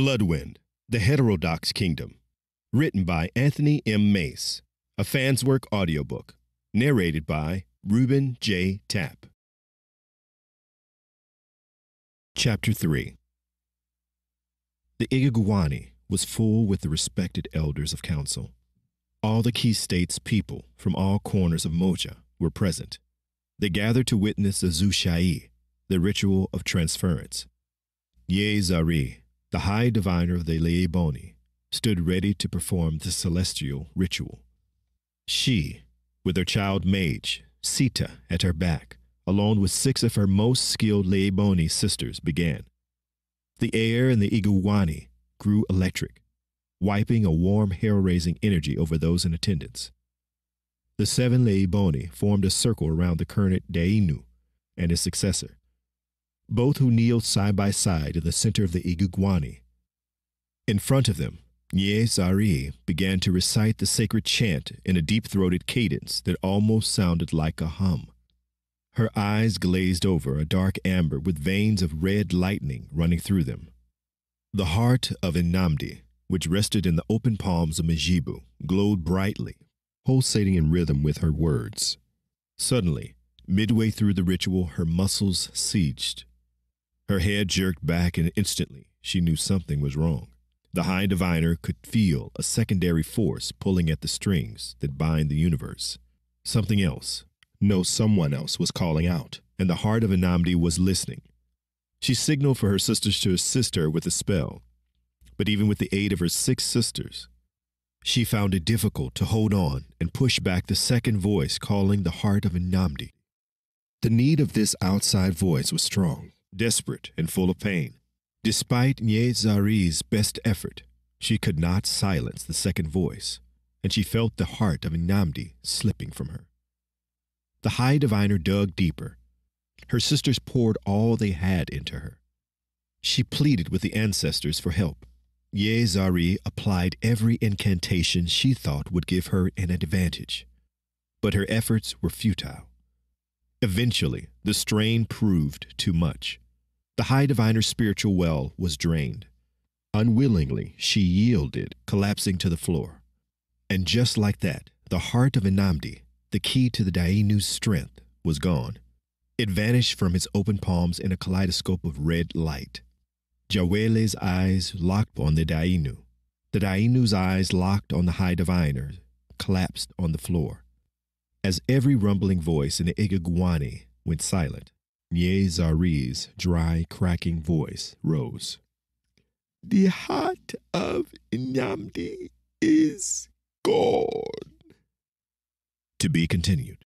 Bloodwind, The Heterodox Kingdom, written by Anthony M. Mace, a fan's work audiobook, narrated by Reuben J. Tapp. Chapter 3 The Ighiguani was full with the respected elders of council. All the key states' people from all corners of Mocha were present. They gathered to witness the Zushai, the ritual of transference. Yezari, the high diviner of the Leiboni, stood ready to perform the celestial ritual. She, with her child mage, Sita, at her back, along with six of her most skilled Leiboni sisters, began. The air in the Iguwani grew electric, wiping a warm, hair-raising energy over those in attendance. The seven Leiboni formed a circle around the current Dainu and his successor, both who kneeled side by side in the center of the Iguguani. In front of them, Nye Zari began to recite the sacred chant in a deep throated cadence that almost sounded like a hum. Her eyes glazed over a dark amber with veins of red lightning running through them. The heart of Enamdi, which rested in the open palms of Majibu, glowed brightly, pulsating in rhythm with her words. Suddenly, midway through the ritual, her muscles seized her head jerked back, and instantly she knew something was wrong. The High Diviner could feel a secondary force pulling at the strings that bind the universe. Something else, no someone else, was calling out, and the heart of Anamdi was listening. She signaled for her sisters to assist her with the spell, but even with the aid of her six sisters, she found it difficult to hold on and push back the second voice calling the heart of Anamdi. The need of this outside voice was strong, desperate and full of pain. Despite Nye Zari's best effort, she could not silence the second voice, and she felt the heart of Inamdi slipping from her. The High Diviner dug deeper. Her sisters poured all they had into her. She pleaded with the ancestors for help. Ye Zari applied every incantation she thought would give her an advantage, but her efforts were futile. Eventually, the strain proved too much. The high diviner's spiritual well was drained. Unwillingly, she yielded, collapsing to the floor. And just like that, the heart of Enamdi, the key to the Dainu's strength, was gone. It vanished from his open palms in a kaleidoscope of red light. Jawele's eyes locked on the Dainu. The Dainu's eyes locked on the high diviner, collapsed on the floor, as every rumbling voice in the Igigwani went silent. Nyezari's dry, cracking voice rose. The heart of Nyamdi is gone. To be continued.